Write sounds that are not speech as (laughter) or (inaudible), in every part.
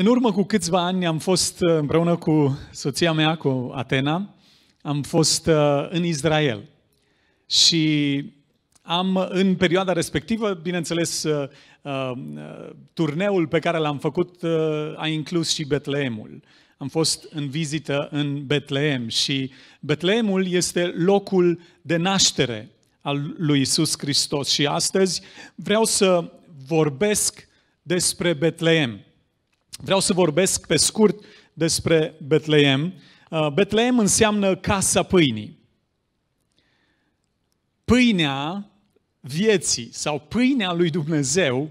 În urmă cu câțiva ani am fost uh, împreună cu soția mea, cu Atena, am fost uh, în Israel. Și am, în perioada respectivă, bineînțeles, uh, turneul pe care l-am făcut a inclus și Betleemul. Am fost în vizită în Betleem și Betleemul este locul de naștere al lui Isus Hristos. Și astăzi vreau să vorbesc despre Betleem. Vreau să vorbesc pe scurt despre Betleem. Uh, Betleem înseamnă casa pâinii. Pâinea vieții sau pâinea lui Dumnezeu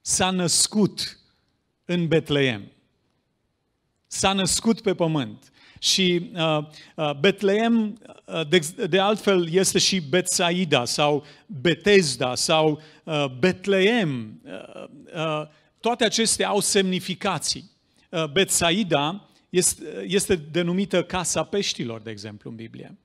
s-a născut în Betleem. S-a născut pe pământ. Și uh, uh, Betleem, uh, de, de altfel, este și Betsaida sau Betesda sau uh, Betleem. Uh, uh, toate acestea au semnificații. Uh, Betsaida este, denumită Casa Peștilor, de exemplu, în Biblie.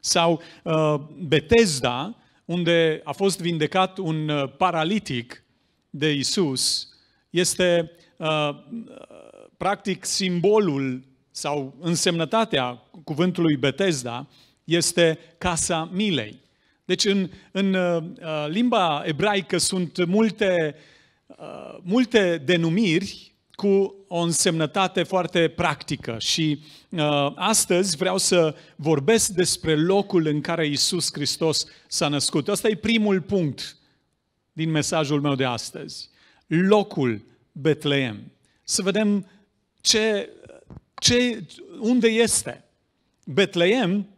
Sau uh, Betesda, unde a fost vindecat un uh, paralitic de Isus, este practic simbolul sau însemnătatea cuvântului Betesda este casa milei. Deci în, în limba ebraică sunt multe uh, Uh, multe denumiri cu o însemnătate foarte practică și uh, astăzi vreau să vorbesc despre locul în care Isus Hristos s-a născut. Asta e primul punct din mesajul meu de astăzi. Locul Betleem. Să vedem ce, ce, unde este. Betleem,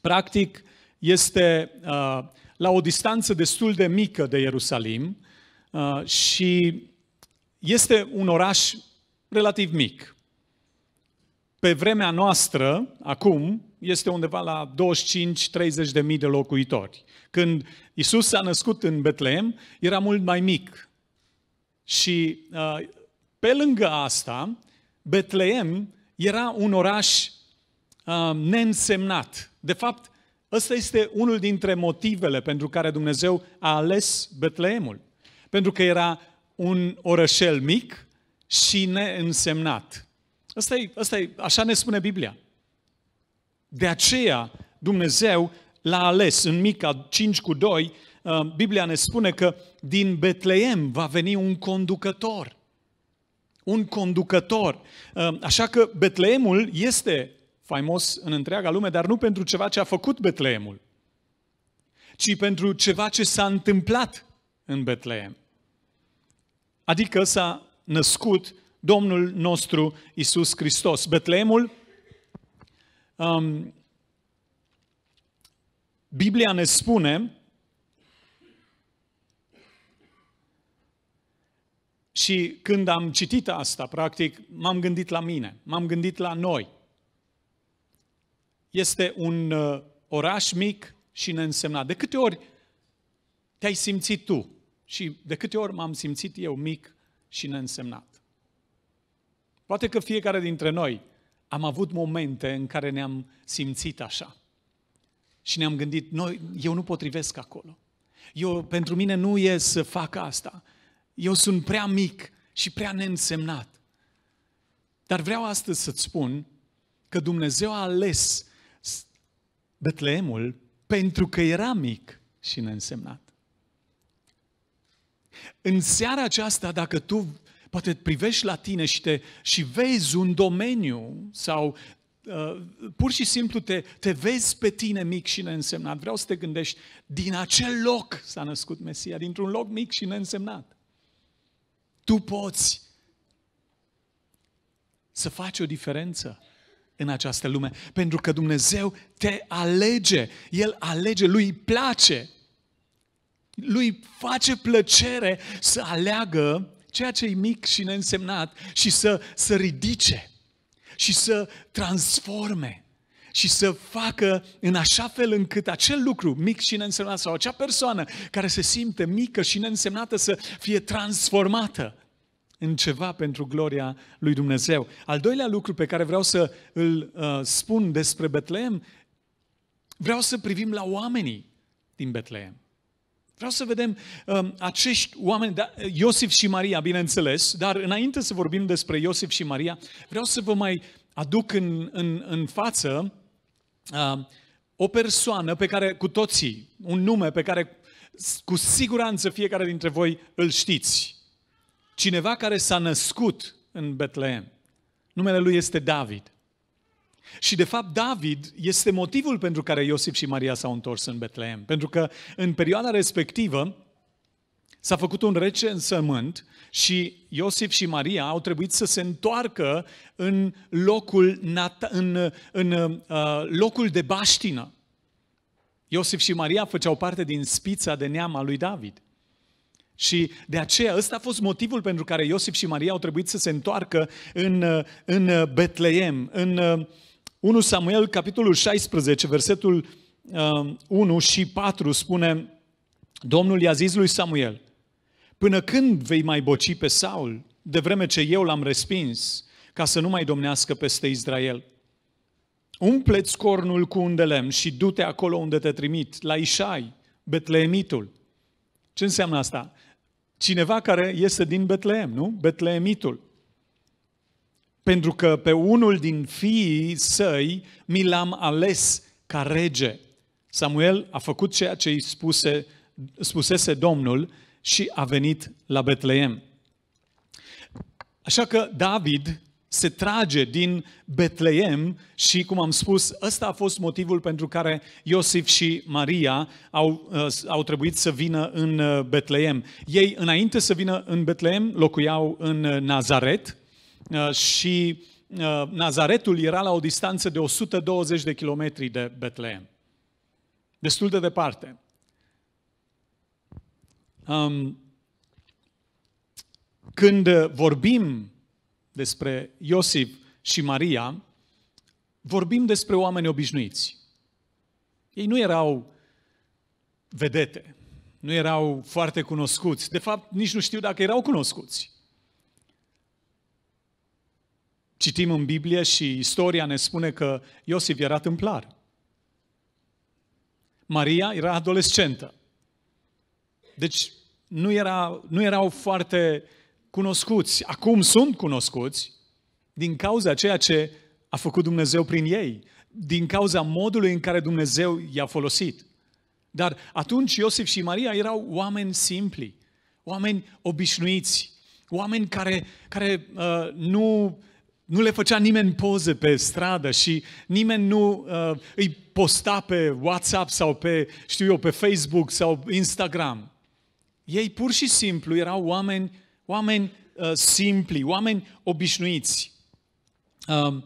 practic, este uh, la o distanță destul de mică de Ierusalim, Ah, și este un oraș relativ mic. Pe vremea noastră, acum, este undeva la 25-30 de mii de locuitori. Când Isus s-a născut în Betlehem, era mult mai mic. Și ah, pe lângă asta, Betlehem era un oraș uh, neînsemnat. De fapt, ăsta este unul dintre motivele pentru care Dumnezeu a ales Betleemul pentru că era un orășel mic și neînsemnat. Asta e, asta e, așa ne spune Biblia. De aceea Dumnezeu l-a ales în Mica 5 cu 2, uh, Biblia ne spune că din Betleem va veni un conducător. Un conducător. Uh, așa că Betleemul este faimos în întreaga lume, dar nu pentru ceva ce a făcut Betleemul, ci pentru ceva ce s-a întâmplat în Betleem adică s-a născut Domnul nostru Isus Hristos. Betleemul, um, Biblia ne spune și când am citit asta, practic, m-am gândit la mine, m-am gândit la noi. Este un uh, oraș mic și neînsemnat. De câte ori te-ai simțit tu și de câte ori m-am simțit eu mic și neînsemnat. Poate că fiecare dintre noi am avut momente în care ne-am simțit așa. Și ne-am gândit, noi, eu nu potrivesc acolo. Eu, pentru mine nu e să fac asta. Eu sunt prea mic și prea neînsemnat. Dar vreau astăzi să-ți spun că Dumnezeu a ales Betleemul pentru că era mic și neînsemnat. În seara aceasta, dacă tu poate privești la tine și, te, și vezi un domeniu sau uh, pur și simplu te, te vezi pe tine mic și neînsemnat, vreau să te gândești, din acel loc s-a născut Mesia, dintr-un loc mic și neînsemnat. Tu poți să faci o diferență în această lume, pentru că Dumnezeu te alege, El alege, lui îi place lui face plăcere să aleagă ceea ce e mic și neînsemnat și să, să ridice și să transforme și să facă în așa fel încât acel lucru mic și neînsemnat sau acea persoană care se simte mică și neînsemnată să fie transformată în ceva pentru gloria lui Dumnezeu. Al doilea lucru pe care vreau să îl uh, spun despre Betleem, vreau să privim la oamenii din Betleem. Vreau să vedem um, acești oameni, da, Iosif și Maria, bineînțeles, dar înainte să vorbim despre Iosif și Maria, vreau să vă mai aduc în, în, în față uh, o persoană pe care cu toții, un nume pe care cu siguranță fiecare dintre voi îl știți. Cineva care s-a născut în Betlehem. Numele lui este David. Și de fapt David este motivul pentru care Iosif și Maria s-au întors în Betlehem. Pentru că în perioada respectivă s-a făcut un recensământ și Iosif și Maria au trebuit să se întoarcă în locul, nat- în, în uh, locul de baștină. Iosif și Maria făceau parte din spița de neam a lui David. Și de aceea, ăsta a fost motivul pentru care Iosif și Maria au trebuit să se întoarcă în, uh, în uh, Betleem, în, uh, 1 Samuel, capitolul 16, versetul 1 um, și 4 spune Domnul i-a zis lui Samuel, până când vei mai boci pe Saul, de vreme ce eu l-am respins, ca să nu mai domnească peste Israel? Umpleți cornul cu un de lemn și du-te acolo unde te trimit, la Ișai, Betleemitul. Ce înseamnă asta? Cineva care iese din Betleem, nu? Betleemitul pentru că pe unul din fiii săi mi l-am ales ca rege. Samuel a făcut ceea ce îi spuse, spusese Domnul și a venit la Betleem. Așa că David se trage din Betleem și, cum am spus, ăsta a fost motivul pentru care Iosif și Maria au, uh, au trebuit să vină în uh, Betleem. Ei, înainte să vină în Betleem, locuiau în uh, Nazaret, Uh, și uh, Nazaretul era la o distanță de 120 de kilometri de Betlehem. Destul de departe. Um, când vorbim despre Iosif și Maria, vorbim despre oameni obișnuiți. Ei nu erau vedete, nu erau foarte cunoscuți. De fapt, nici nu știu dacă erau cunoscuți. Citim în Biblie și istoria ne spune că Iosif era tâmplar. Maria era adolescentă. Deci nu, era, nu erau foarte cunoscuți. Acum sunt cunoscuți din cauza ceea ce a făcut Dumnezeu prin ei, din cauza modului în care Dumnezeu i-a folosit. Dar atunci Iosif și Maria erau oameni simpli, oameni obișnuiți, oameni care, care uh, nu nu le făcea nimeni poze pe stradă și nimeni nu uh, îi posta pe WhatsApp sau pe, știu eu, pe Facebook sau Instagram. Ei pur și simplu erau oameni, oameni uh, simpli, oameni obișnuiți. Uh,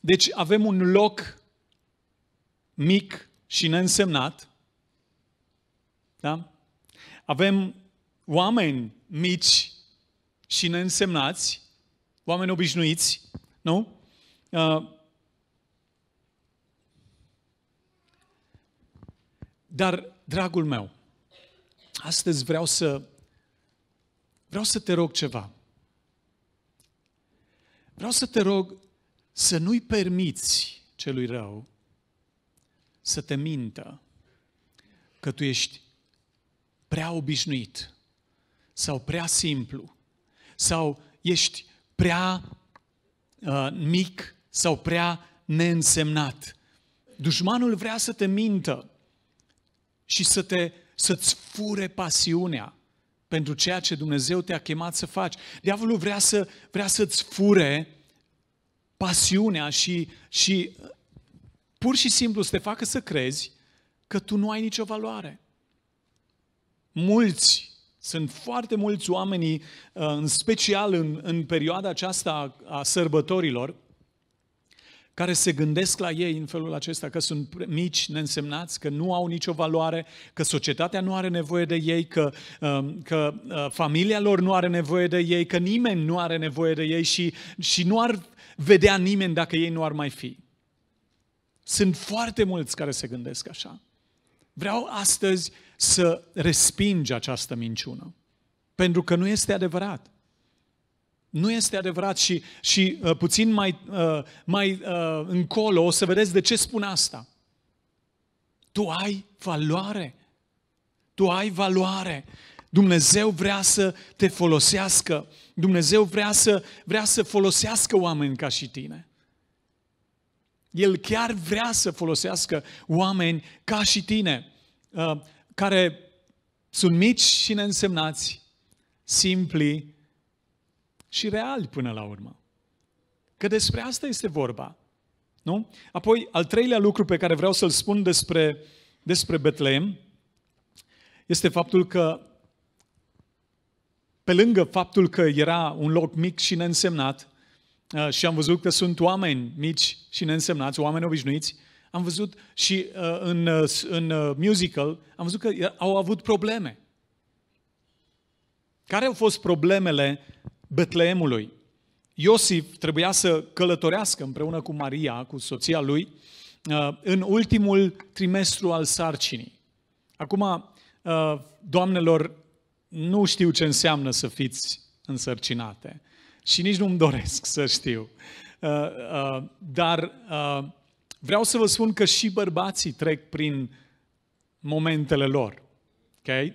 deci avem un loc mic și neînsemnat. Da? Avem oameni mici și neînsemnați oameni obișnuiți, nu? Uh, dar, dragul meu, astăzi vreau să vreau să te rog ceva. Vreau să te rog să nu-i permiți celui rău să te mintă că tu ești prea obișnuit sau prea simplu sau ești prea uh, mic sau prea neînsemnat. Dușmanul vrea să te mintă și să te, să-ți fure pasiunea pentru ceea ce Dumnezeu te-a chemat să faci. Diavolul vrea, să, vrea să-ți fure pasiunea și, și uh, pur și simplu să te facă să crezi că tu nu ai nicio valoare. Mulți sunt foarte mulți oameni, uh, în special în, în perioada aceasta a sărbătorilor, care se gândesc la ei în felul acesta, că sunt mici, neînsemnați, că nu au nicio valoare, că societatea nu are nevoie de ei, că, um, că uh, familia lor nu are nevoie de ei, că nimeni nu are nevoie de ei și, și nu ar vedea nimeni dacă ei nu ar mai fi. Sunt foarte mulți care se gândesc așa. Vreau astăzi să respingi această minciună. Pentru că nu este adevărat. Nu este adevărat și, și uh, puțin mai, uh, mai uh, încolo o să vedeți de ce spun asta. Tu ai valoare. Tu ai valoare. Dumnezeu vrea să te folosească. Dumnezeu vrea să, vrea să folosească oameni ca și tine. El chiar vrea să folosească oameni ca și tine. Uh, care sunt mici și neînsemnați, simpli și reali până la urmă. Că despre asta este vorba. Nu? Apoi, al treilea lucru pe care vreau să-l spun despre, despre Betlehem este faptul că, pe lângă faptul că era un loc mic și neînsemnat, uh, și am văzut că sunt oameni mici și neînsemnați, oameni obișnuiți, am văzut și uh, în, uh, în uh, musical, am văzut că uh, au avut probleme. Care au fost problemele Betleemului? Iosif trebuia să călătorească împreună cu Maria, cu soția lui, uh, în ultimul trimestru al sarcinii. Acum, uh, doamnelor, nu știu ce înseamnă să fiți însărcinate și nici nu-mi doresc să știu. Dar Vreau să vă spun că și bărbații trec prin momentele lor. Ok?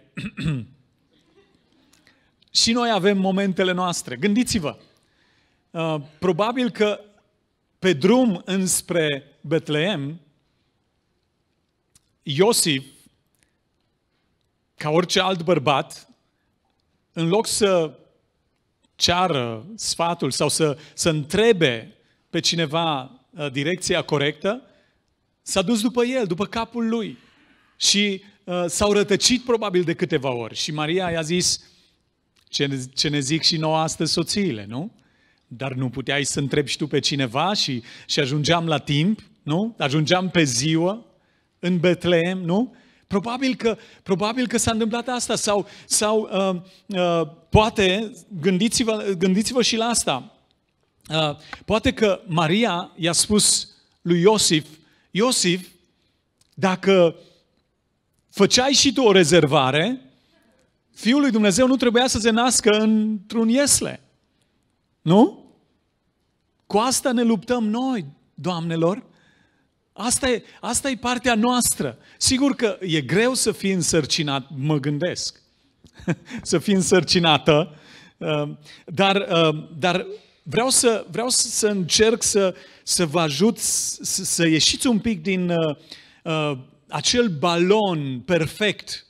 (clears throat) și noi avem momentele noastre. Gândiți-vă, uh, probabil că pe drum înspre Betleem, Iosif, ca orice alt bărbat, în loc să ceară sfatul sau să, să întrebe pe cineva Uh, direcția corectă, s-a dus după el, după capul lui. Și uh, s-au rătăcit probabil de câteva ori. Și Maria i-a zis, ce ne, ce ne zic și nouă astăzi soțiile, nu? Dar nu puteai să întrebi și tu pe cineva și, și ajungeam la timp, nu? Ajungeam pe ziua în Betleem, nu? Probabil că, probabil că s-a întâmplat asta sau, sau uh, uh, poate gândiți-vă, gândiți-vă și la asta. Uh, poate că Maria i-a spus lui Iosif, Iosif, dacă făceai și tu o rezervare, Fiul lui Dumnezeu nu trebuia să se nască într-un iesle. Nu? Cu asta ne luptăm noi, doamnelor. Asta e, asta e partea noastră. Sigur că e greu să fii însărcinat, mă gândesc, (laughs) să fii însărcinată, uh, dar, uh, dar vreau să, vreau să, să încerc să, să vă ajut să, să ieșiți un pic din uh, uh, acel balon perfect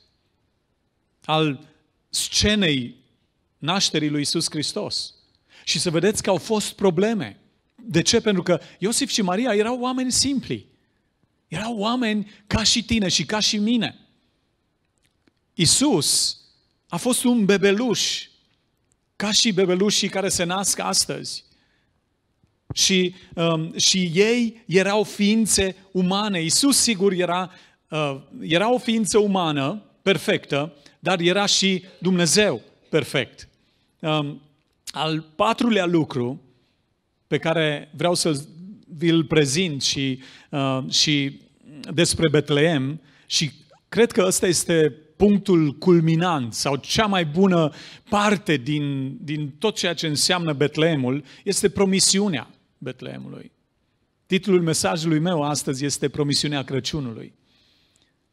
al scenei nașterii lui Isus Hristos. Și să vedeți că au fost probleme. De ce? Pentru că Iosif și Maria erau oameni simpli. Erau oameni ca și tine și ca și mine. Isus a fost un bebeluș ca și bebelușii care se nasc astăzi. Și, um, și ei erau ființe umane. Isus, sigur, era, uh, era o ființă umană perfectă, dar era și Dumnezeu perfect. Um, al patrulea lucru pe care vreau să vi-l prezint și, uh, și despre Betleem și cred că ăsta este punctul culminant sau cea mai bună parte din, din tot ceea ce înseamnă Betleemul este promisiunea Betleemului. Titlul mesajului meu astăzi este Promisiunea Crăciunului.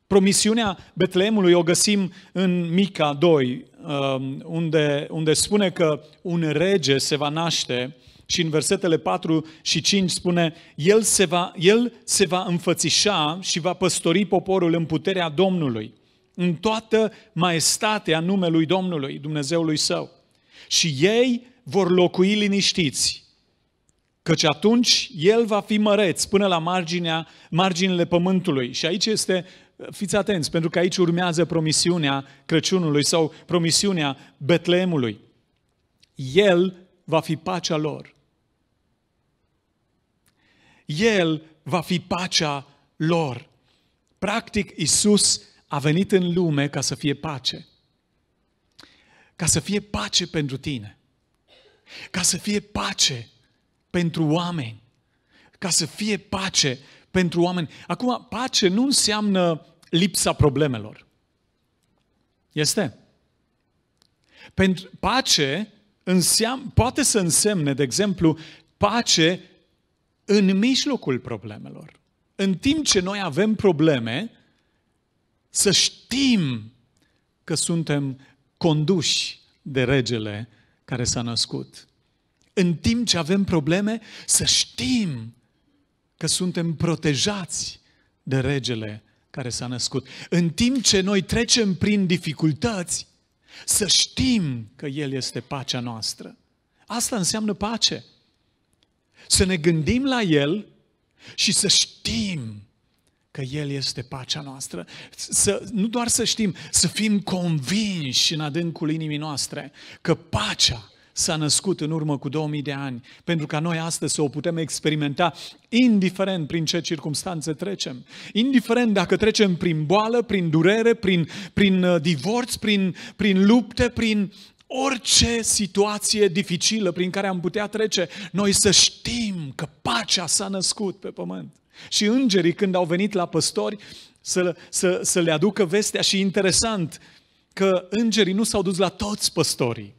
Promisiunea Betleemului o găsim în Mica 2, um, unde, unde spune că un rege se va naște și în versetele 4 și 5 spune el se, va, el se va înfățișa și va păstori poporul în puterea Domnului în toată maestatea numelui Domnului, Dumnezeului său. Și ei vor locui liniștiți, căci atunci el va fi măreț până la marginea, marginile pământului. Și aici este, fiți atenți, pentru că aici urmează promisiunea Crăciunului sau promisiunea Betleemului. El va fi pacea lor. El va fi pacea lor. Practic, Isus a venit în lume ca să fie pace. Ca să fie pace pentru tine. Ca să fie pace pentru oameni. Ca să fie pace pentru oameni. Acum, pace nu înseamnă lipsa problemelor. Este? Pentru pace înseam, poate să însemne, de exemplu, pace în mijlocul problemelor. În timp ce noi avem probleme, să știm că suntem conduși de regele care s-a născut. În timp ce avem probleme, să știm că suntem protejați de regele care s-a născut. În timp ce noi trecem prin dificultăți, să știm că El este pacea noastră. Asta înseamnă pace. Să ne gândim la El și să știm că El este pacea noastră. Să, nu doar să știm, să fim convinși în adâncul inimii noastre că pacea s-a născut în urmă cu 2000 de ani, pentru ca noi astăzi să o putem experimenta indiferent prin ce circunstanțe trecem, indiferent dacă trecem prin boală, prin durere, prin, prin uh, divorț, prin, prin lupte, prin orice situație dificilă prin care am putea trece, noi să știm că pacea s-a născut pe pământ. Și îngerii, când au venit la păstori, să, să, să le aducă vestea și interesant că îngerii nu s-au dus la toți păstorii.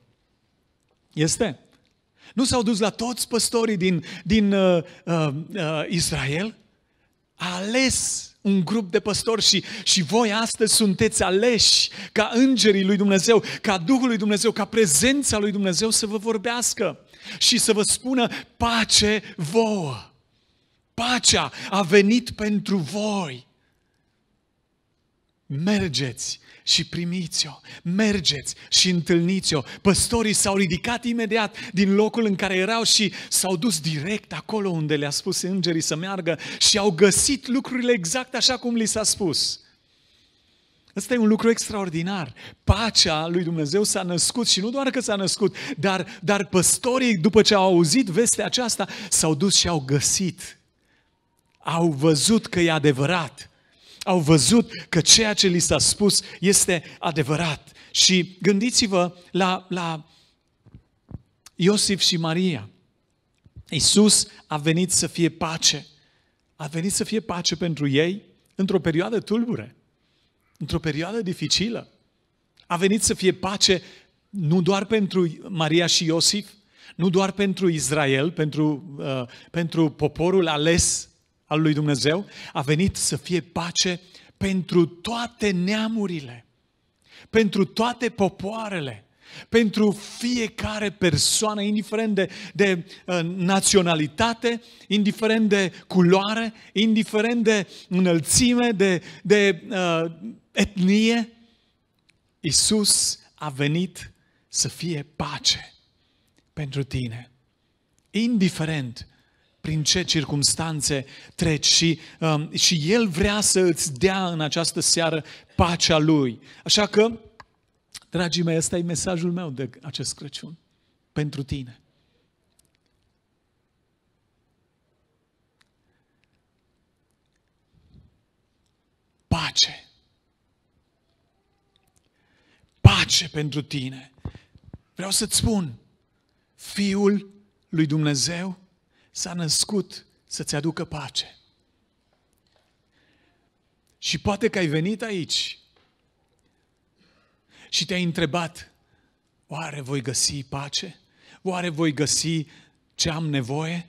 Este? Nu s-au dus la toți păstorii din, din uh, uh, uh, Israel? A ales un grup de păstori și, și voi astăzi sunteți aleși ca îngerii lui Dumnezeu, ca Duhul lui Dumnezeu, ca prezența lui Dumnezeu să vă vorbească și să vă spună pace vouă pacea a venit pentru voi. Mergeți și primiți-o. Mergeți și întâlniți-o. Păstorii s-au ridicat imediat din locul în care erau și s-au dus direct acolo unde le-a spus îngerii să meargă și au găsit lucrurile exact așa cum li s-a spus. Ăsta e un lucru extraordinar. Pacea lui Dumnezeu s-a născut și nu doar că s-a născut, dar, dar păstorii, după ce au auzit vestea aceasta, s-au dus și au găsit au văzut că e adevărat. Au văzut că ceea ce li s-a spus este adevărat. Și gândiți-vă la, la Iosif și Maria. Iisus a venit să fie pace. A venit să fie pace pentru ei într-o perioadă tulbure, într-o perioadă dificilă. A venit să fie pace nu doar pentru Maria și Iosif, nu doar pentru Israel, pentru, uh, pentru poporul ales, al lui Dumnezeu, a venit să fie pace pentru toate neamurile, pentru toate popoarele, pentru fiecare persoană, indiferent de, de uh, naționalitate, indiferent de culoare, indiferent de înălțime, de, de uh, etnie, Isus a venit să fie pace pentru tine. Indiferent prin ce circumstanțe treci și, um, și El vrea să îți dea în această seară pacea Lui. Așa că, dragii mei, ăsta e mesajul meu de acest Crăciun, pentru tine. Pace. Pace pentru tine. Vreau să-ți spun, Fiul lui Dumnezeu s-a născut să-ți aducă pace. Și poate că ai venit aici și te-ai întrebat, oare voi găsi pace? Oare voi găsi ce am nevoie?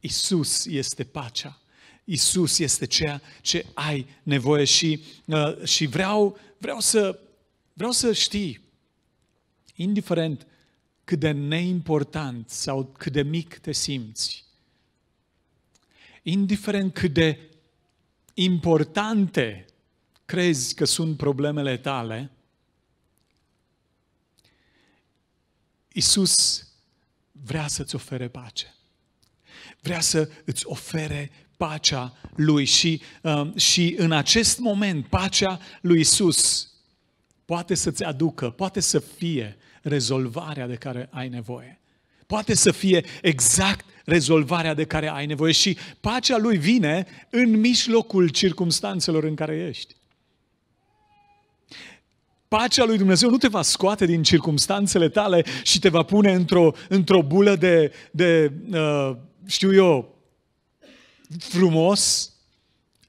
Isus este pacea. Isus este ceea ce ai nevoie și, uh, și vreau, vreau, să, vreau să știi, indiferent cât de neimportant sau cât de mic te simți, indiferent cât de importante crezi că sunt problemele tale, Isus vrea să-ți ofere pace. Vrea să îți ofere pacea lui și, uh, și în acest moment pacea lui Isus poate să-ți aducă, poate să fie rezolvarea de care ai nevoie. Poate să fie exact rezolvarea de care ai nevoie și pacea lui vine în mijlocul circumstanțelor în care ești. Pacea lui Dumnezeu nu te va scoate din circumstanțele tale și te va pune într-o, într-o bulă de, de uh, știu eu, frumos.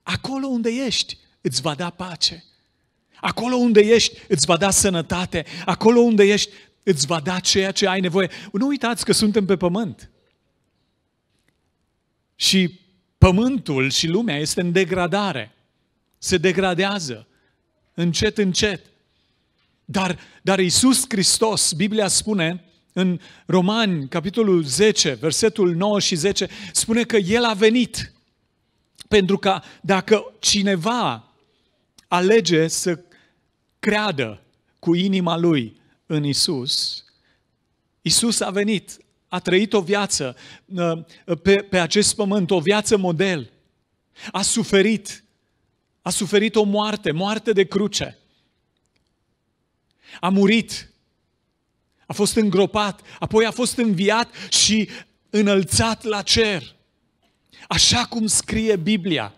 Acolo unde ești îți va da pace. Acolo unde ești îți va da sănătate. Acolo unde ești îți va da ceea ce ai nevoie. Nu uitați că suntem pe pământ. Și pământul și lumea este în degradare. Se degradează încet, încet. Dar, dar Iisus Hristos, Biblia spune în Romani, capitolul 10, versetul 9 și 10, spune că El a venit pentru că dacă cineva alege să creadă cu inima lui în Isus. Isus a venit, a trăit o viață pe, pe acest pământ, o viață model. A suferit, a suferit o moarte, moarte de cruce. A murit, a fost îngropat, apoi a fost înviat și înălțat la cer. Așa cum scrie Biblia.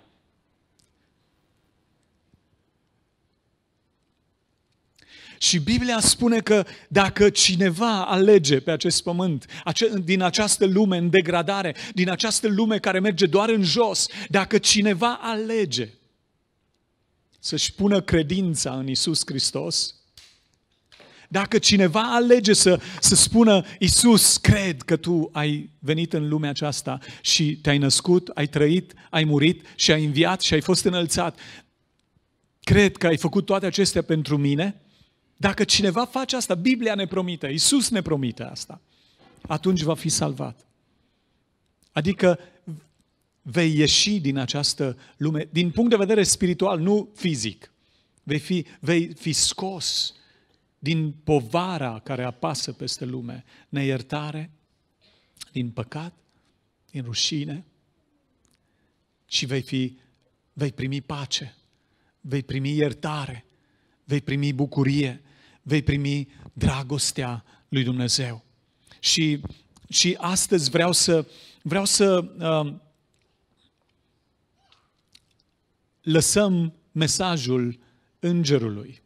Și Biblia spune că dacă cineva alege pe acest pământ, din această lume în degradare, din această lume care merge doar în jos, dacă cineva alege să-și pună credința în Isus Hristos, dacă cineva alege să, să spună, Isus, cred că tu ai venit în lumea aceasta și te-ai născut, ai trăit, ai murit și ai înviat și ai fost înălțat, cred că ai făcut toate acestea pentru mine, dacă cineva face asta, Biblia ne promite, Isus ne promite asta, atunci va fi salvat. Adică vei ieși din această lume, din punct de vedere spiritual, nu fizic. Vei fi, vei fi scos din povara care apasă peste lume, neiertare, din păcat, din rușine și vei, fi, vei primi pace, vei primi iertare, vei primi bucurie, vei primi dragostea lui Dumnezeu. Și, și astăzi vreau să, vreau să uh, lăsăm mesajul îngerului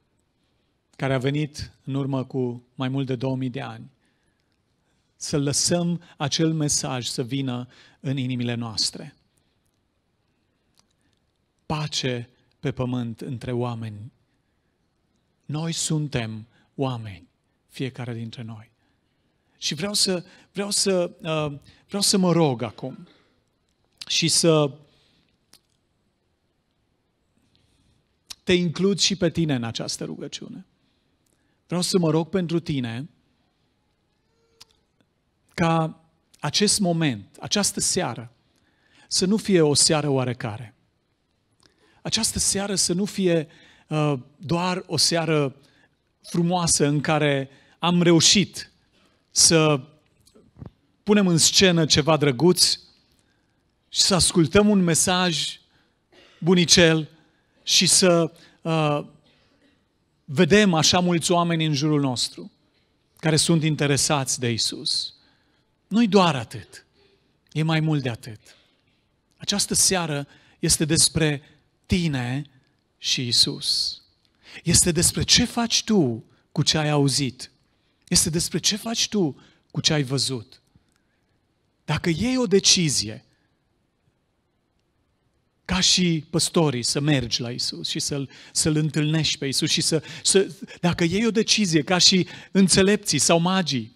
care a venit în urmă cu mai mult de 2000 de ani. Să lăsăm acel mesaj să vină în inimile noastre. Pace pe pământ între oameni noi suntem oameni, fiecare dintre noi. Și vreau să, vreau să, uh, vreau să mă rog acum și să te includ și pe tine în această rugăciune. Vreau să mă rog pentru tine ca acest moment, această seară, să nu fie o seară oarecare. Această seară să nu fie uh, Uh, doar o seară frumoasă în care am reușit să punem în scenă ceva drăguț și să ascultăm un mesaj bunicel și să uh, vedem așa mulți oameni în jurul nostru care sunt interesați de Isus. Nu-i doar atât, e mai mult de atât. Această seară este despre tine și Isus. Este despre ce faci tu cu ce ai auzit. Este despre ce faci tu cu ce ai văzut. Dacă iei o decizie, ca și păstorii, să mergi la Isus și să-L, să-l întâlnești pe Isus și să, să, dacă iei o decizie, ca și înțelepții sau magii,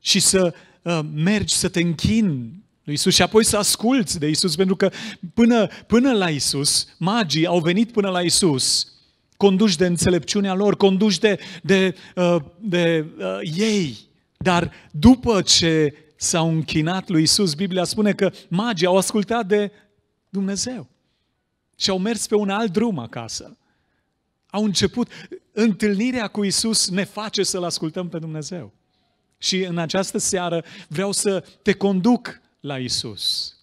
și să uh, mergi să te închini lui Isus și apoi să asculți de Isus, pentru că până, până la Isus, magii au venit până la Isus, conduși de înțelepciunea lor, conduși de, de, uh, de, de uh, de ei. Dar după ce s-au închinat lui Isus, Biblia spune că magii au ascultat de Dumnezeu și au mers pe un alt drum acasă. Au început, întâlnirea cu Isus ne face să-L ascultăm pe Dumnezeu. Și în această seară vreau să te conduc lá Jesus.